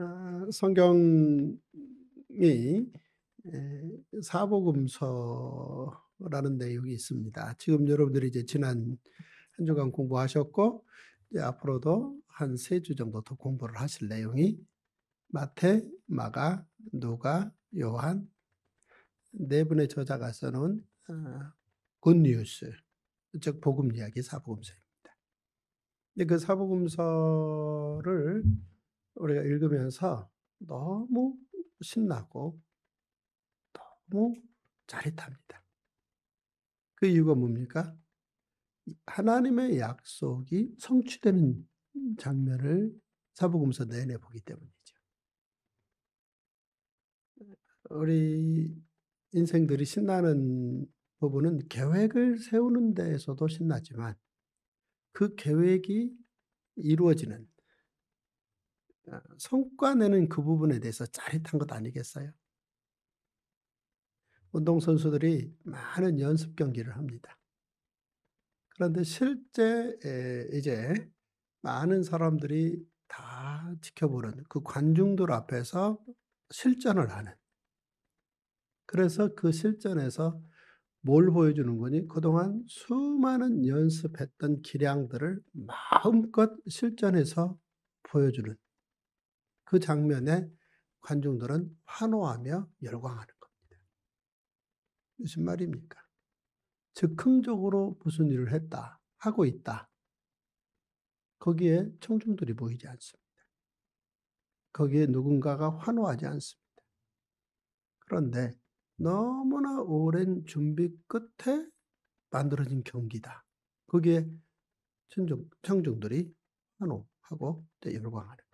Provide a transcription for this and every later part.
아, 성경이 사복음서라는 내용이 있습니다. 지금 여러분들이 이제 지난 한 주간 공부하셨고 이제 앞으로도 한 세 주 정도 더 공부를 하실 내용이 마태, 마가, 누가, 요한 네 분의 저자가 써놓은 굿뉴스 어, 즉 복음 이야기 사복음서입니다. 근데 그 사복음서를 우리가 읽으면서 너무 신나고 너무 짜릿합니다. 그 이유가 뭡니까? 하나님의 약속이 성취되는 장면을 사복음서 내내 보기 때문이죠. 우리 인생들이 신나는 부분은 계획을 세우는 데에서도 신나지만 그 계획이 이루어지는 어, 성과내는 그 부분에 대해서 짜릿한 것 아니겠어요? 운동선수들이 많은 연습 경기를 합니다. 그런데 실제 이제 많은 사람들이 다 지켜보는 그 관중들 앞에서 실전을 하는 그래서 그 실전에서 뭘 보여주는 거니? 그동안 수많은 연습했던 기량들을 마음껏 실전에서 보여주는 그 장면에 관중들은 환호하며 열광하는 겁니다. 무슨 말입니까? 즉흥적으로 무슨 일을 했다, 하고 있다. 거기에 청중들이 보이지 않습니다. 거기에 누군가가 환호하지 않습니다. 그런데 너무나 오랜 준비 끝에 만들어진 경기다. 거기에 청중, 청중들이 환호하고 열광하는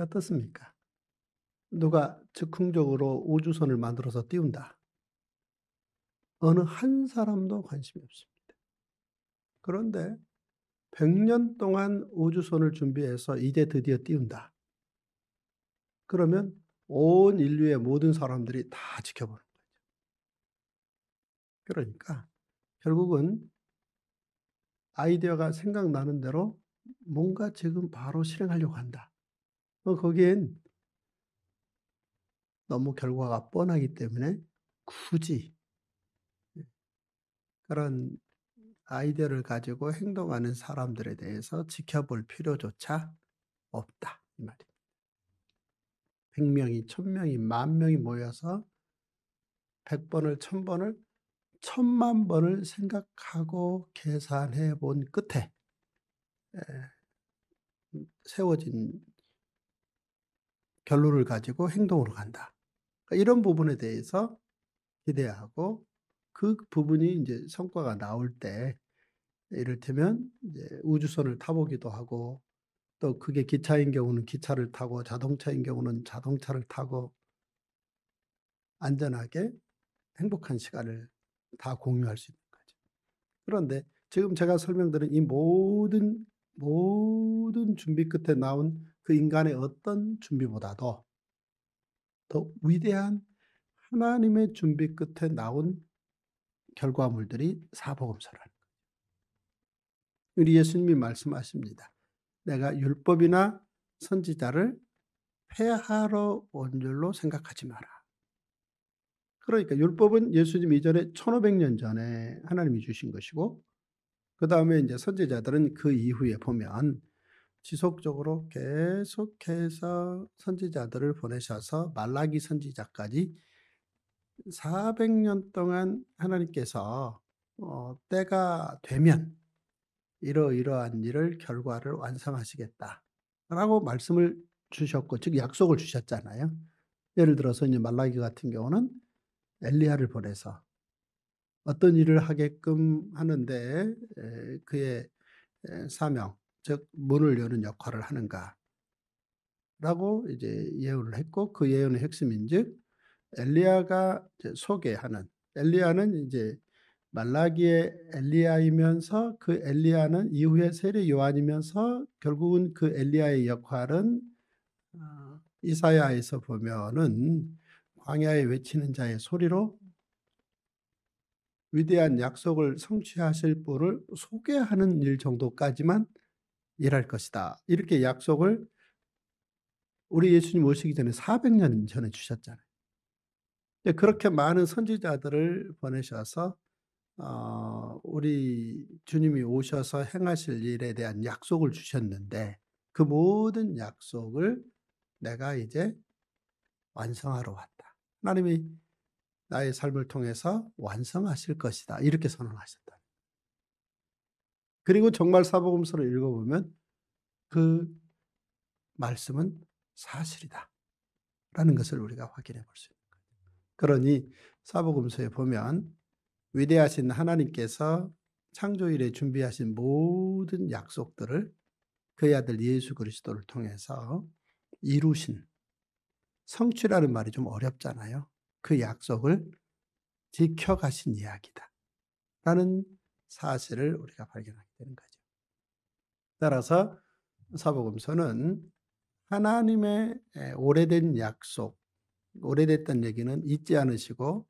어떻습니까? 누가 즉흥적으로 우주선을 만들어서 띄운다. 어느 한 사람도 관심이 없습니다. 그런데 100년 동안 우주선을 준비해서 이제 드디어 띄운다. 그러면 온 인류의 모든 사람들이 다 지켜보는 거죠. 그러니까 결국은 아이디어가 생각나는 대로 뭔가 지금 바로 실행하려고 한다. 어, 거기엔 너무 결과가 뻔하기 때문에 굳이 그런 아이디어를 가지고 행동하는 사람들에 대해서 지켜볼 필요조차 없다 이 말입니다. 100명이 1000명이 만 명이 모여서 100번을 1000번을 천만 번을 생각하고 계산해 본 끝에 세워진 결론을 가지고 행동으로 간다. 그러니까 이런 부분에 대해서 기대하고 그 부분이 이제 성과가 나올 때 이를테면 우주선을 타보기도 하고 또 그게 기차인 경우는 기차를 타고 자동차인 경우는 자동차를 타고 안전하게 행복한 시간을 다 공유할 수 있는 거죠. 그런데 지금 제가 설명드린 이 모든 모든 준비 끝에 나온 그 인간의 어떤 준비보다도 더 위대한 하나님의 준비 끝에 나온 결과물들이 사복음서라는 거예요. 우리 예수님이 말씀하십니다. 내가 율법이나 선지자를 폐하러 온 줄로 생각하지 마라. 그러니까 율법은 예수님 이전에 1500년 전에 하나님이 주신 것이고 그 다음에 이제 선지자들은 그 이후에 보면 지속적으로 계속해서 선지자들을 보내셔서 말라기 선지자까지 400년 동안 하나님께서 어, 때가 되면 이러이러한 일을 결과를 완성하시겠다라고 말씀을 주셨고 즉 약속을 주셨잖아요. 예를 들어서 이제 말라기 같은 경우는 엘리야를 보내서 어떤 일을 하게끔 하는데 그의 사명 즉 문을 여는 역할을 하는가라고 이제 예언을 했고 그 예언의 핵심인즉 엘리야가 소개하는 엘리야는 이제 말라기의 엘리야이면서 그 엘리야는 이후의 세례 요한이면서 결국은 그 엘리야의 역할은 어, 이사야에서 보면은 광야에 외치는 자의 소리로 위대한 약속을 성취하실 분을 소개하는 일 정도까지만 일할 것이다. 이렇게 약속을 우리 예수님 오시기 전에 400년 전에 주셨잖아요. 그렇게 많은 선지자들을 보내셔서 어, 우리 주님이 오셔서 행하실 일에 대한 약속을 주셨는데 그 모든 약속을 내가 이제 완성하러 왔다. 하나님이 나의 삶을 통해서 완성하실 것이다. 이렇게 선언하셨다. 그리고 정말 사복음서를 읽어보면 그 말씀은 사실이다. 라는 것을 우리가 확인해 볼 수 있는 거예 그러니 사복음서에 보면 위대하신 하나님께서 창조일에 준비하신 모든 약속들을 그의 아들 예수 그리스도를 통해서 이루신 성취라는 말이 좀 어렵잖아요. 그 약속을 지켜가신 이야기다. 라는 사실을 우리가 발견하게 되는 거죠. 따라서 사복음서는 하나님의 오래된 약속, 오래됐던 얘기는 잊지 않으시고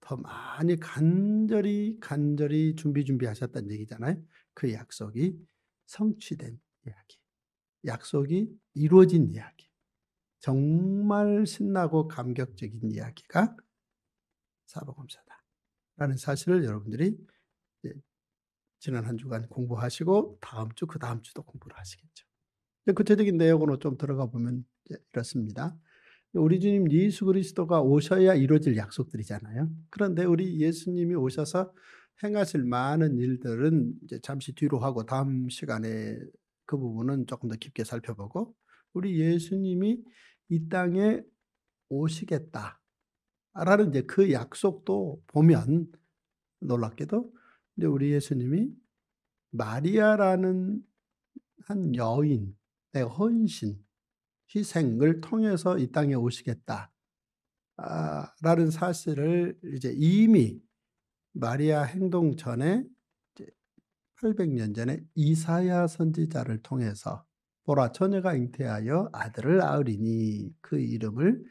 더 많이 간절히 간절히 준비 준비하셨다는 얘기잖아요. 그 약속이 성취된 이야기, 약속이 이루어진 이야기, 정말 신나고 감격적인 이야기가 사복음서다라는 사실을 여러분들이 지난 한 주간 공부하시고 다음 주 그 다음 주도 공부를 하시겠죠. 구체적인 그 내용으로 좀 들어가 보면 이렇습니다. 우리 주님 예수 그리스도가 오셔야 이루어질 약속들이잖아요. 그런데 우리 예수님이 오셔서 행하실 많은 일들은 이제 잠시 뒤로 하고 다음 시간에 그 부분은 조금 더 깊게 살펴보고 우리 예수님이 이 땅에 오시겠다라는 이제 그 약속도 보면 놀랍게도 근데 우리 예수님이 마리아라는 한 여인, 의 헌신, 희생을 통해서 이 땅에 오시겠다. 라는 사실을 이제 이미 마리아 행동 전에 800년 전에 이사야 선지자를 통해서 보라 처녀가 잉태하여 아들을 낳으리니 그 이름을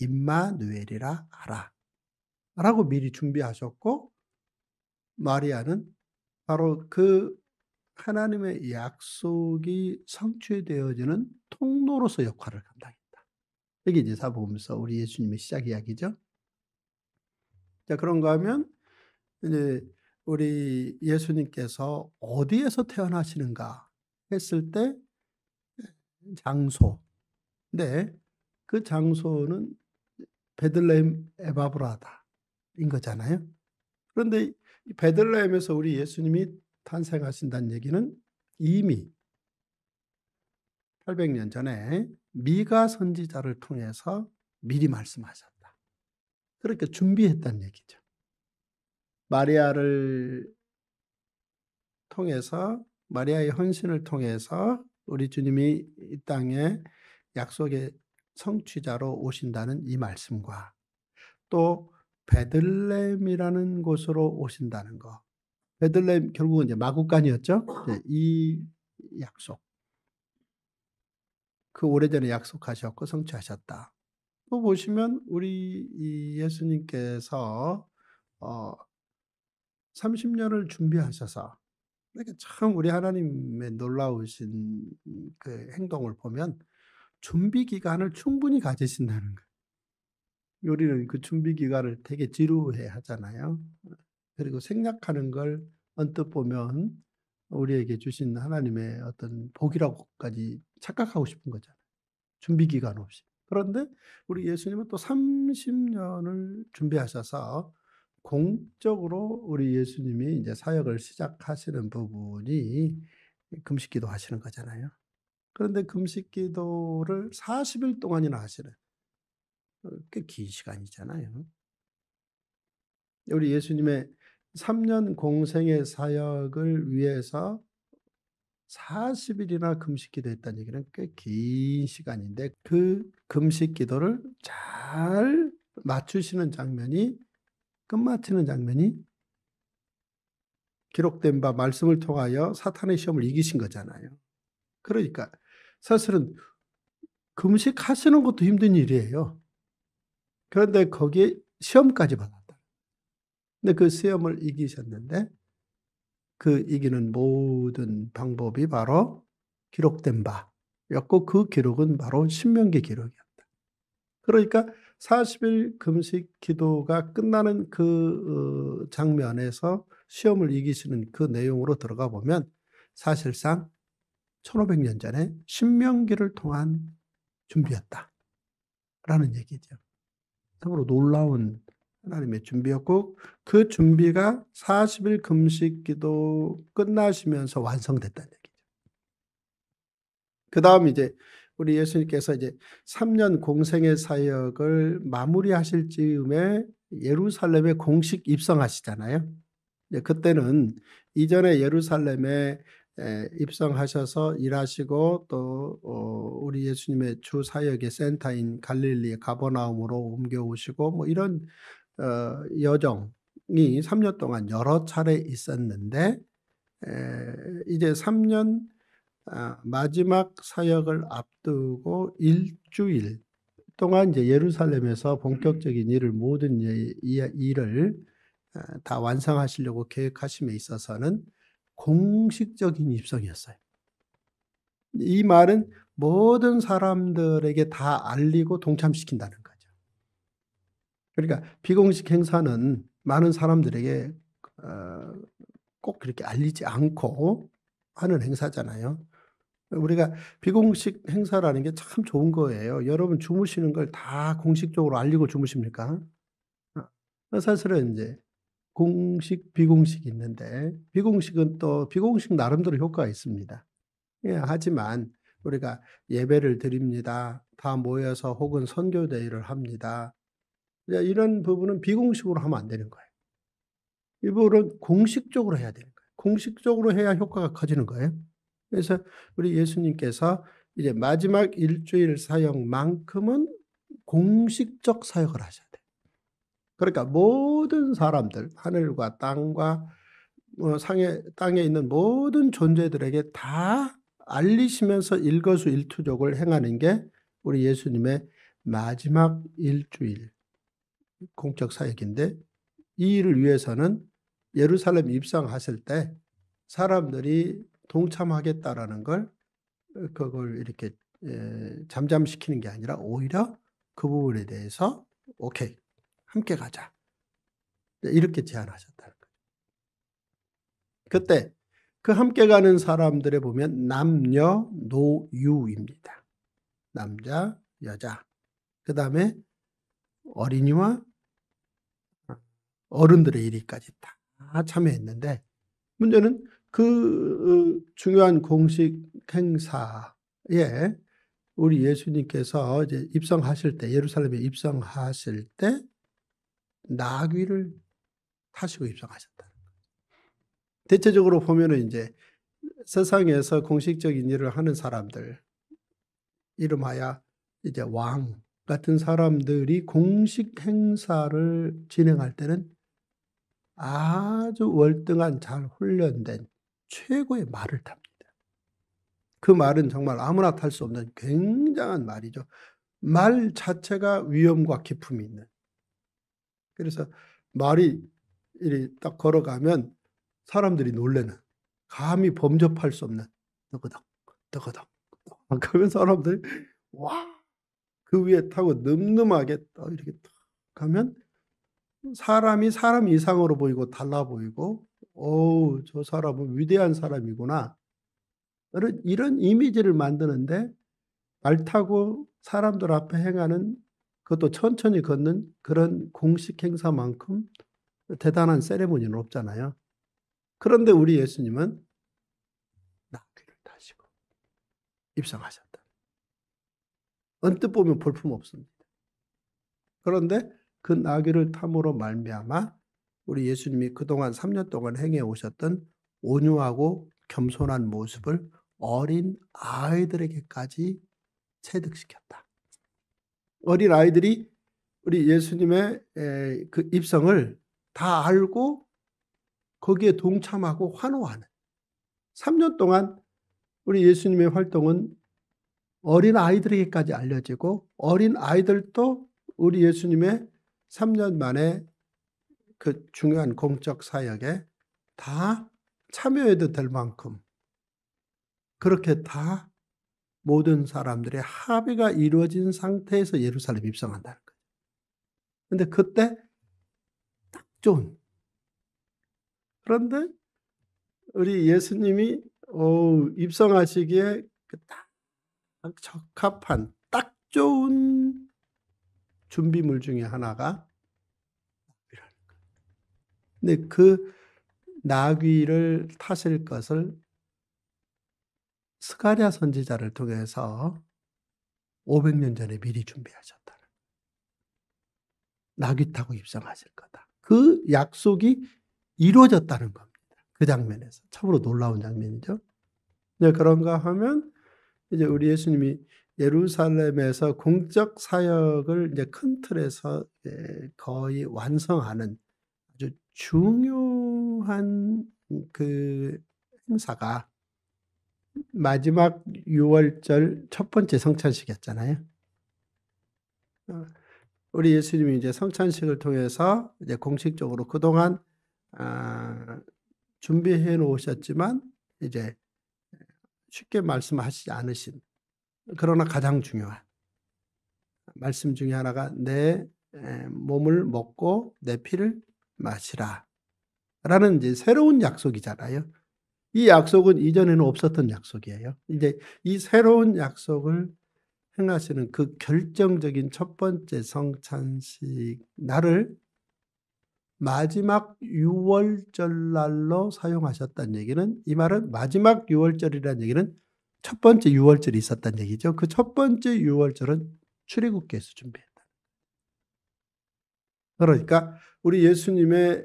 임마누엘이라 하라 라고 미리 준비하셨고 마리아는 바로 그 하나님의 약속이 성취되어지는 통로로서 역할을 감당했다. 이게 이제 사복음서 우리 예수님의 시작 이야기죠. 자 그런가 하면 이제 우리 예수님께서 어디에서 태어나시는가 했을 때 장소. 근데 그 장소는 베들레헴 에바브라다인 거잖아요. 그런데 베들레헴에서 우리 예수님이 탄생하신다는 얘기는 이미 800년 전에 미가 선지자를 통해서 미리 말씀하셨다. 그렇게 준비했다는 얘기죠. 마리아를 통해서 마리아의 헌신을 통해서 우리 주님이 이 땅에 약속의 성취자로 오신다는 이 말씀과 또 베들렘이라는 곳으로 오신다는 거. 베들렘 결국은 이제 마구간이었죠. 이이 네, 약속. 그 오래전에 약속하셨고 성취하셨다. 또 보시면 우리 예수님께서 어 30년을 준비하셔서 이렇게 참 우리 하나님의 놀라우신 그 행동을 보면 준비 기간을 충분히 가지신다는 거 요리는 그 준비 기간을 되게 지루해 하잖아요. 그리고 생략하는 걸 언뜻 보면 우리에게 주신 하나님의 어떤 복이라고까지 착각하고 싶은 거잖아요. 준비 기간 없이. 그런데 우리 예수님은 또 30년을 준비하셔서 공적으로 우리 예수님이 이제 사역을 시작하시는 부분이 금식기도 하시는 거잖아요. 그런데 금식기도를 40일 동안이나 하시는 어, 꽤긴 시간이잖아요. 우리 예수님의 3년 공생의 사역을 위해서 40일이나 금식 기도했다는 얘기는 꽤 긴 시간인데 그 금식 기도를 잘 맞추시는 장면이 끝마치는 장면이 기록된 바 말씀을 통하여 사탄의 시험을 이기신 거잖아요. 그러니까 사실은 금식하시는 것도 힘든 일이에요. 그런데 거기에 시험까지 받았다. 근데 그 시험을 이기셨는데 그 이기는 모든 방법이 바로 기록된 바였고 그 기록은 바로 신명기 기록이었다. 그러니까 40일 금식 기도가 끝나는 그 어, 장면에서 시험을 이기시는 그 내용으로 들어가 보면 사실상 1500년 전에 신명기를 통한 준비였다. 라는 얘기죠. 참으로 놀라운 하나님의 준비였고 그 준비가 40일 금식 기도 끝나시면서 완성됐다는 얘기죠. 그 다음 이제 우리 예수님께서 이제 3년 공생의 사역을 마무리하실 즈음에 예루살렘에 공식 입성하시잖아요. 그때는 이전에 예루살렘에 입성하셔서 일하시고 또 어, 우리 예수님의 주 사역의 센터인 갈릴리 가버나움으로 옮겨오시고 뭐 이런 어, 여정이 3년 동안 여러 차례 있었는데 이제 3년 아, 마지막 사역을 앞두고 일주일 동안 이제 예루살렘에서 본격적인 일을 모든 일을 아, 다 완성하시려고 계획하심에 있어서는 공식적인 입성이었어요. 이 말은 모든 사람들에게 다 알리고 동참시킨다는 거죠. 그러니까 비공식 행사는 많은 사람들에게 어, 꼭 그렇게 알리지 않고 하는 행사잖아요. 우리가 비공식 행사라는 게 참 좋은 거예요. 여러분 주무시는 걸 다 공식적으로 알리고 주무십니까? 어, 사실은 이제 공식, 비공식이 있는데 비공식은 또 비공식 나름대로 효과가 있습니다. 예, 하지만 우리가 예배를 드립니다. 다 모여서 혹은 선교대회를 합니다. 이런 부분은 비공식으로 하면 안 되는 거예요. 이 부분은 공식적으로 해야 되는 거예요. 공식적으로 해야 효과가 커지는 거예요. 그래서 우리 예수님께서 이제 마지막 일주일 사역만큼은 공식적 사역을 하셔요. 그러니까 모든 사람들 하늘과 땅과 어, 상에 땅에 있는 모든 존재들에게 다 알리시면서 일거수일투족을 행하는 게 우리 예수님의 마지막 일주일 공적 사역인데 이 일을 위해서는 예루살렘 입상하실 때 사람들이 동참하겠다라는 걸 어, 그걸 이렇게 예, 잠잠시키는 게 아니라 오히려 그 부분에 대해서 오케이 함께 가자. 네, 이렇게 제안하셨다는 거죠. 그때 그 함께 가는 사람들에 보면 남녀 노유입니다. 남자, 여자. 그 다음에 어린이와 어른들의 일위까지 다 참여했는데 문제는 그 중요한 공식 행사에 우리 예수님께서 이제 입성하실 때 예루살렘에 입성하실 때 나귀를 타시고 입성하셨다는 거예요. 대체적으로 보면 이제 세상에서 공식적인 일을 하는 사람들, 이름하여 이제 왕 같은 사람들이 공식 행사를 진행할 때는 아주 월등한 잘 훈련된 최고의 말을 탑니다. 그 말은 정말 아무나 탈 수 없는 굉장한 말이죠. 말 자체가 위험과 기품이 있는 그래서 말이 이딱 걸어가면 사람들이 놀래는 감히 범접할 수 없는 너그덕 너그덕 그면 사람들이 와그 위에 타고 늠름하게 이렇게 가면 사람이 사람 이상으로 보이고 달라 보이고 어우 저 사람은 위대한 사람이구나 이런, 이런 이미지를 만드는데 말 타고 사람들 앞에 행하는 그것도 천천히 걷는 그런 공식 행사만큼 대단한 세레모니는 없잖아요. 그런데 우리 예수님은 나귀를 타시고 입성하셨다. 언뜻 보면 볼품 없습니다. 그런데 그 나귀를 탐으로 말미암아 우리 예수님이 그동안 3년 동안 행해 오셨던 온유하고 겸손한 모습을 어린 아이들에게까지 체득시켰다. 어린 아이들이 우리 예수님의 그 입성을 다 알고 거기에 동참하고 환호하는 3년 동안 우리 예수님의 활동은 어린 아이들에게까지 알려지고 어린 아이들도 우리 예수님의 3년 만에 그 중요한 공적 사역에 다 참여해도 될 만큼 그렇게 다 모든 사람들의 합의가 이루어진 상태에서 예루살렘 입성한다는 거예요. 근데 그때 딱 좋은. 그런데 우리 예수님이 오, 입성하시기에 그 딱 적합한 딱 좋은 준비물 중에 하나가 근데 그 나귀를 타실 것을 스가랴 선지자를 통해서 500년 전에 미리 준비하셨다는 낙이 타고 입성하실 거다. 그 약속이 이루어졌다는 겁니다. 그 장면에서 참으로 놀라운 장면이죠. 네, 그런가 하면 이제 우리 예수님이 예루살렘에서 공적 사역을 이제 큰 틀에서 거의 완성하는 아주 중요한 그 행사가 마지막 6월절 첫 번째 성찬식이었잖아요. 어, 우리 예수님이 이제 성찬식을 통해서 이제 공식적으로 그동안 아, 준비해 놓으셨지만 이제 쉽게 말씀하시지 않으신 그러나 가장 중요한 말씀 중에 하나가 내 몸을 먹고 내 피를 마시라 라는 이제 새로운 약속이잖아요. 이 약속은 이전에는 없었던 약속이에요. 이제 이 새로운 약속을 행하시는 그 결정적인 첫 번째 성찬식 날을 마지막 유월절 날로 사용하셨다는 얘기는 이 말은 마지막 유월절이라는 얘기는 첫 번째 유월절이 있었다는 얘기죠. 그 첫 번째 유월절은 출애굽기에서 준비해요. 그러니까 우리 예수님의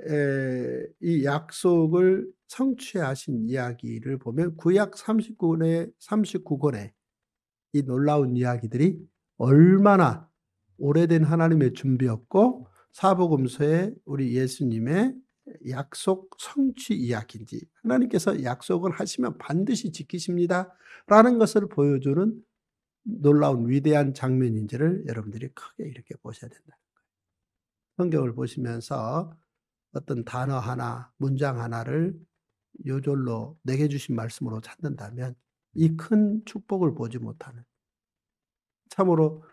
이 약속을 성취하신 이야기를 보면 구약 39권에 39권에 이 놀라운 이야기들이 얼마나 오래된 하나님의 준비였고 사복음서에 우리 예수님의 약속 성취 이야기인지 하나님께서 약속을 하시면 반드시 지키십니다. 라는 것을 보여주는 놀라운 위대한 장면인지를 여러분들이 크게 이렇게 보셔야 된다. 성경을 보시면서 어떤 단어 하나, 문장 하나를 요절로 내게 주신 말씀으로 찾는다면 이 큰 축복을 보지 못하는 참으로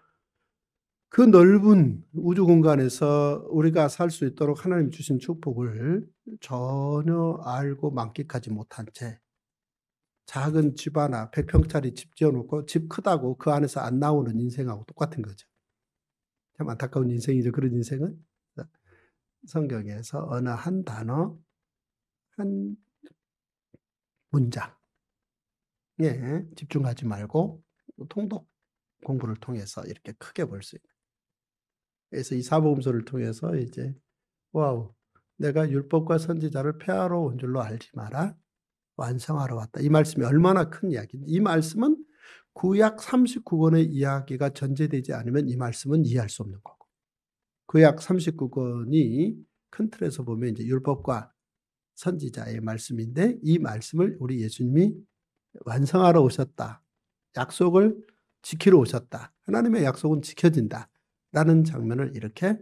그 넓은 우주 공간에서 우리가 살 수 있도록 하나님 주신 축복을 전혀 알고 만끽하지 못한 채 작은 집 하나 100평짜리 집 지어놓고 집 크다고 그 안에서 안 나오는 인생하고 똑같은 거죠. 참 안타까운 인생이죠. 그런 인생은 성경에서 어느 한 단어, 한 문장, 예, 집중하지 말고 통독 공부를 통해서 이렇게 크게 볼 수 있는. 그래서 이 사복음서를 통해서 이제 와우, 내가 율법과 선지자를 폐하러 온 줄로 알지 마라. 완성하러 왔다. 이 말씀이 얼마나 큰 이야기인데 이 말씀은 구약 39권의 이야기가 전제되지 않으면 이 말씀은 이해할 수 없는 거고 구약 그 39권이 큰 틀에서 보면 이제 율법과 선지자의 말씀인데 이 말씀을 우리 예수님이 완성하러 오셨다. 약속을 지키러 오셨다. 하나님의 약속은 지켜진다. 라는 장면을 이렇게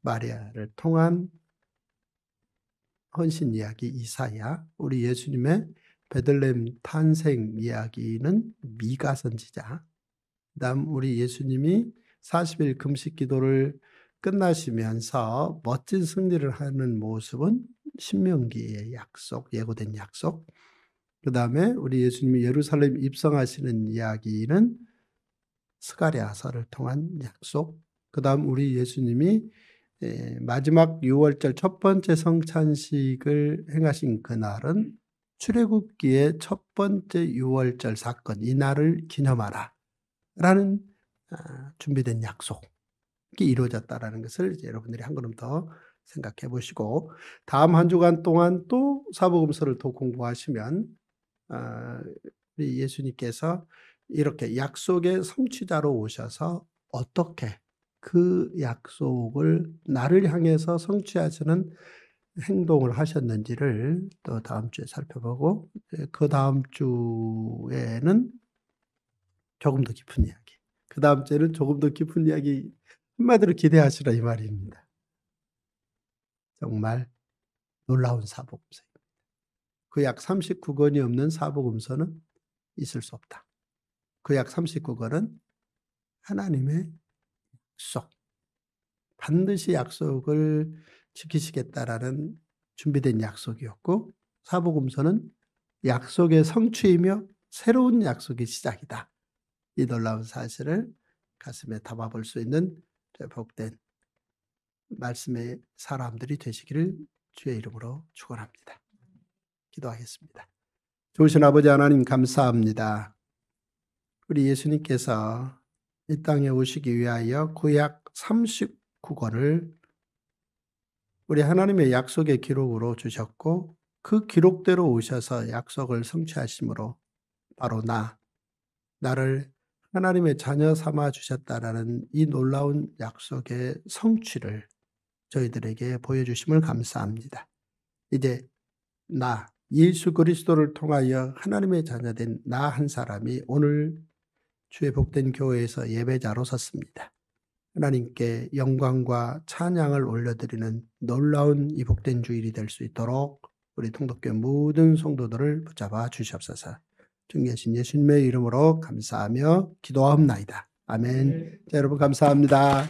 마리아를 통한 헌신 이야기 이사야, 우리 예수님의 베들렘 탄생 이야기는 미가 선지자, 그 다음 우리 예수님이 40일 금식 기도를 끝나시면서 멋진 승리를 하는 모습은 신명기의 약속, 예고된 약속. 그 다음에 우리 예수님이 예루살렘 입성하시는 이야기는 스가리아서를 통한 약속. 그 다음 우리 예수님이 예, 마지막 6월절 첫 번째 성찬식을 행하신 그날은 출애굽기의 첫 번째 6월절 사건 이날을 기념하라 라는 아, 준비된 약속 이루어졌다라는 것을 여러분들이 한 걸음 더 생각해 보시고 다음 한 주간 동안 또 사복음서를 더 공부하시면 아, 우리 예수님께서 이렇게 약속의 성취자로 오셔서 어떻게 그 약속을 나를 향해서 성취하시는 행동을 하셨는지를 또 다음 주에 살펴보고 그 다음 주에는 조금 더 깊은 이야기 그 다음 주에는 조금 더 깊은 이야기 한마디로 기대하시라 이 말입니다. 정말 놀라운 사복음서입니다. 그 약 39권이 없는 사복음서는 있을 수 없다. 그 약 39권은 하나님의 약속, 반드시 약속을 지키시겠다라는 준비된 약속이었고 사복음서는 약속의 성취이며 새로운 약속의 시작이다. 이 놀라운 사실을 가슴에 담아볼 수 있는 복된 말씀의 사람들이 되시기를 주의 이름으로 축원합니다. 기도하겠습니다. 좋으신 아버지 하나님 감사합니다. 우리 예수님께서 이 땅에 오시기 위하여 구약 39권을 우리 하나님의 약속의 기록으로 주셨고 그 기록대로 오셔서 약속을 성취하심으로 바로 나, 나를 하나님의 자녀 삼아 주셨다라는 이 놀라운 약속의 성취를 저희들에게 보여주심을 감사합니다. 이제 나 예수 그리스도를 통하여 하나님의 자녀된 나 한 사람이 오늘 주의 복된 교회에서 예배자로 섰습니다. 하나님께 영광과 찬양을 올려드리는 놀라운 이 복된 주일이 될 수 있도록 우리 통독교 모든 성도들을 붙잡아 주시옵소서. 존귀하신 예수님의 이름으로 감사하며 기도하옵나이다. 아멘. 네. 자, 여러분 감사합니다.